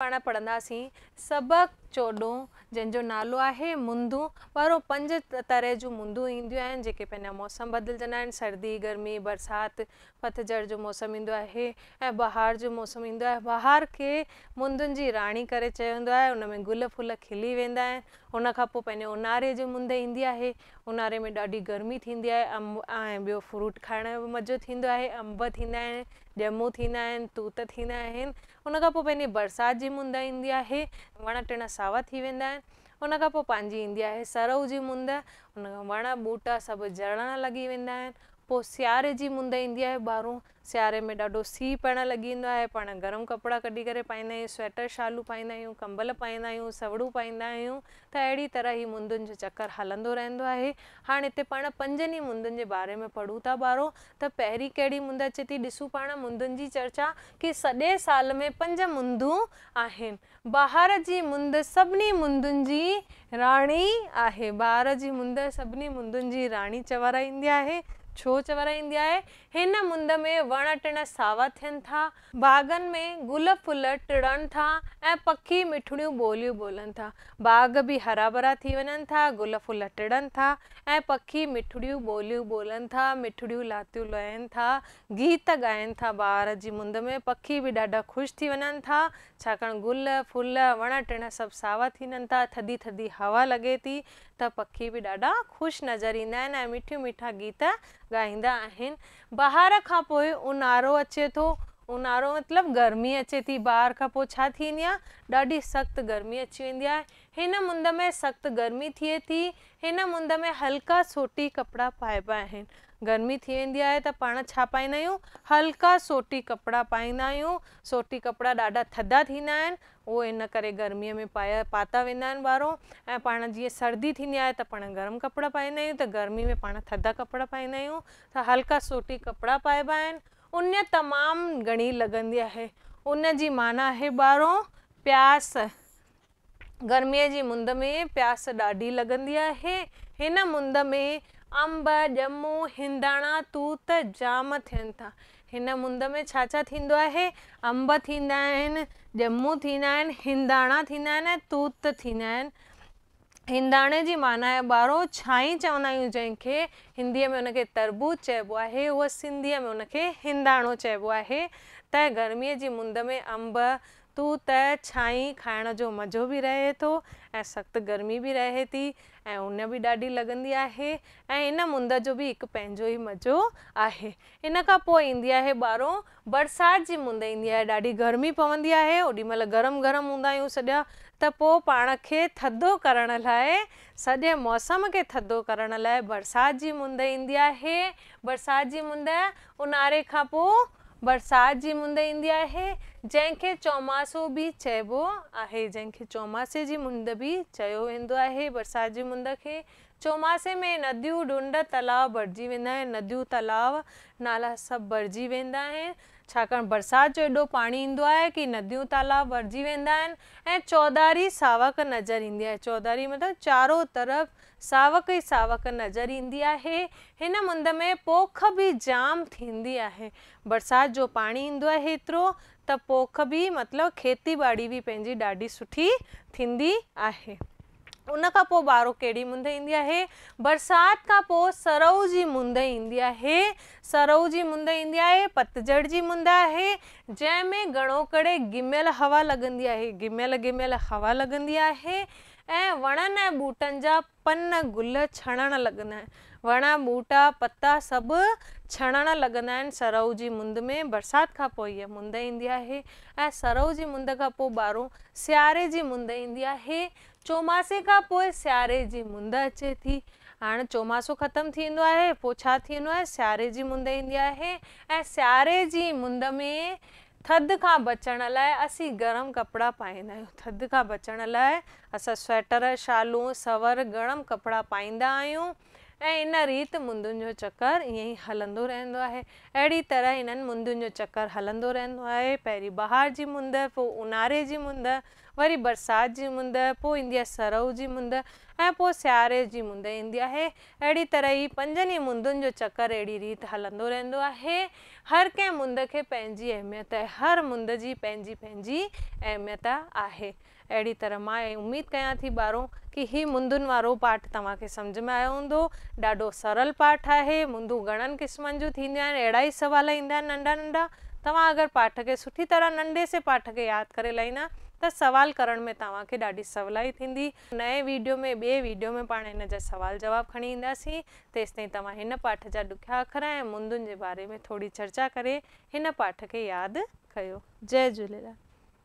पाण पढ़ंदासीं सबक चोॾहों जंहिंजो नालो है मुंदू पर पंज तरह जूं मुंदूं ईंदियूं आहिनि मौसम बदिलजंदा सर्दी गर्मी बरसात पतझड़ जो मौसम इन आहे बहार जो मौसम इन बहार के मुंदुनि जी राणी करे में गुल फुल खिली वेंदा उन खां पोइ पंहिंजे ऊन्हारे जे मुंदि ईंदी आहे ऊन्हारे में ॾाढी गर्मी थींदी आहे अंब ऐं ॿियो फ्रूट खाइण जो मज़ो थींदो आहे अंब थींदा आहिनि ॼमूं थींदा आहिनि तूत थींदा आहिनि उन खां पोइ पंहिंजी बरसाति जी मुंदि ईंदी आहे वण टिण सावा थी वेंदा आहिनि उन खां पोइ पंहिंजी ईंदी आहे सरऊ जी मुंदि उन खां वण ॿूटा सभु झरणु लॻी वेंदा आहिनि પો સ્યારેજી મુંદે ઇંધિયા 12 સ્યારે મે ડડો સી પેણા લાગી ન આય પણ ગરમ કપડા કડી કરે પાયને સ્વેટર શાલું પાયને કમ્બલ પાયને સવડું પાયને તો એડી તરહી મુંદન જે ચક્કર હલંદો રહેંદો આહે હાને તે પાણા પંજની મુંદન જે બારે મે પઢુતા બારો ત પહેરી કેડી મુંદા છેતી દિસુ પાણા મુંદનજી ચર્ચા કે સદે સાલ મે પંજ મુંધુ આહે બહારજી મુંદ સબની મુંદનજી રાણી આહે 12જી મુંદ સબની મુંદનજી રાણી ચવરા ઇંધિયા આહે छो वराईंदी आहे हिन मुंद में वण टिण सावा थियनि था बागन में गुल फुल टिड़नि था ऐं पखी मिठड़ियूं ॿोलियूं ॿोलनि था बाग़ बि हरा भरा थी वञनि था गुल फुल टिड़नि था ऐं पखी मिठड़ियूं ॿोलियूं ॿोलनि था मिठड़ियूं लातियूं लहनि था गीत ॻाइनि था ॿार जी मुंद में पखी बि ॾाढा ख़ुशि थी वञनि था छाकाणि गुल फुल वण टिण सभु सावा थी वञनि था थधी थधी हवा लॻे थी त पखी बि ॾाढा ख़ुशि नज़र ईंदा आहिनि ऐं मिठियूं मिठा गीत ॻाईंदा बहार का खां अचे तो उनारो मतलब गर्मी अचे थी बहार का पोइ सख्त गर्मी अची वी है इन मुंद में सख्त गर्मी थिए थी इन मुंद में हल्का सोटी कपड़ा पाइबा गर्मी थी वी आहे त पाण छा हल्का सोटी कपड़ा पाईंदा सोटी कपड़ा ढा थदा थींदा वो इन कर गर्मी में पाया पाता वेंदा आहिनि ए पा पाण सर्दी थी आहे त पाण गरम कपड़ा पाईंदा तो गर्मी में पा थदा कपड़ा पाईंदा तो हल्का सोटी कपड़ा पाइबा उन तमाम घणी लॻंदी है उन माना है ॿारहों प्यास गर्मी की मुंद में प्यास ढी लॻंदी है इन मुंद में अंब जम्मू हिंदाणा तूत जाम थियनि था हिन मुंद में छा छा थींदो अंब थींदा आहिनि ॼमूं थींदा आहिनि हिंदाणा थींदा आहिनि तूत थींदा आहिनि हिंदाणे जी माना है बारो छाई चवंदा आहियूं जंहिंखे हिंदीअ में उनके तरबूज चबो है उहा सिंधी में उनके हिंदाणो चबो है त गर्मी जी मुंद में अंब तू त छाई खाइण जो मज़ो भी रहे थो ऐं सख़्तु गर्मी बि रहे थी ऐं उन बि ॾाढी लॻंदी आहे ऐं इन मुंद जो बि हिकु पंहिंजो ई मज़ो आहे इन खां पोइ ईंदी आहे ॿारहों बरसाति जी मुंद ईंदी आहे ॾाढी गर्मी पवंदी आहे ओॾीमहिल गरम गरम हूंदा आहियूं सॼा त पोइ पाण खे थधो करण लाइ सॼे मौसम खे थधो करण लाइ बरसाति जी मुंद ईंदी आहे बरसाति जी मुंद उन्हारे खां पोइ बरसात जी मुंद इंदी है जंहिंखे चौमासो भी चइबो है जंहिंखे चौमासे जी मुंद बि चयो वेंदो आहे बरसाति जी मुंद के चौमासे में नदियूं ढुंड तालाब भरिजी वेंदा आहिनि नदियूं नाला सब भरिजी वेंदा छाकाणि बरसाति जो एॾो पाणी ईंदो आहे कि नदियूं तालाब भरिजी वेंदा आहिनि ऐं चौधारी सावक नज़र ईंदी आहे चौधारी मतिलबु चारों तरफ़ सावक ई सावक नज़र ईंदी आहे हिन मुंद में पोख बि जाम थींदी आहे बरसाति जो पाणी ईंदो आहे एतिरो त पोख बि मतिलबु खेती ॿाड़ी बि पंहिंजी ॾाढी सुठी थींदी आहे उन बारो कड़ी मुंद इंदी है बरसात का पो सरऊ की मुंद इंदी है सरऊ की मुंद इंदी है पतझड़ की मुंद है जैमें घणो करे गिमल हवा लगंदी है गिमल गिमल हवा लगंदी है ए वणनि ऐं ॿूटनि जा पन गुल छणण लॻंदा वण बूटा पत्ता सब छणण लॻंदा आहिनि सरऊ जी मुंद में बरसात का पो ये मुंद इंदी है ए सरऊ की मुंद का पो बारो सियारे की मुंद इंदी है चौमासे का पोइ सियारे जी मुंद अचे थी हाँ चौमासो खत्म थींदो आहे पोइ सियारे जी मुंद ईंदी आहे ऐं सियारे जी मुंद में थद का बचण लाइ असीं गरम कपड़ा पाईंदा थद का बचण लाइ अस स्वेटर शालू सवर गरम कपड़ा पाईंदा आहियूं ऐं इन रीत मुंदुनि जो चकर हलन ई हलंदो रहंदो आहे अहिड़ी तरह इन मुंदुनि जो चकर रहन रहंदो आहे पहिरीं बहार जी मुंद पोइ ऊन्हारे जी मुंद वरी बरसात की मुंद पोइ ईंदी आहे सरउ जी मुंद ऐं पोइ सियारे जी मुंद ईंदी आहे अहिड़ी तरह ई पंजनि ई मुंदुनि जो चकर अहिड़ी रीति हलंदो रहंदो आहे हर कंहिं मुंद खे पंहिंजी अहमियत आहे हर मुंद जी पंहिंजी पंहिंजी अहमियत आहे अहिड़ी तरह मां उमेदु कयां थी ॿारहों की ही मुंदुनि वारो पाठ तव्हांखे सम्झ में आयो हूंदो ॾाढो सरल पाठ आहे मुंदूं घणनि क़िस्मनि जूं थींदियूं आहिनि अहिड़ा ई सवाल ईंदा आहिनि नंढा नंढा तव्हां अगरि पाठ खे सुठी तरह नंढे से पाठ खे यादि करे लाहींदा त सवाल करण में सवलाई थी नए वीडियो में बे वीडियो में पा इन जा सवाल जवाब खड़ी इंदी तेसिताईं तव्हां पाठ जहाँ दुख्या अखर ए मुंदुन के बारे में थोड़ी चर्चा कर पाठ के याद कर जय झूल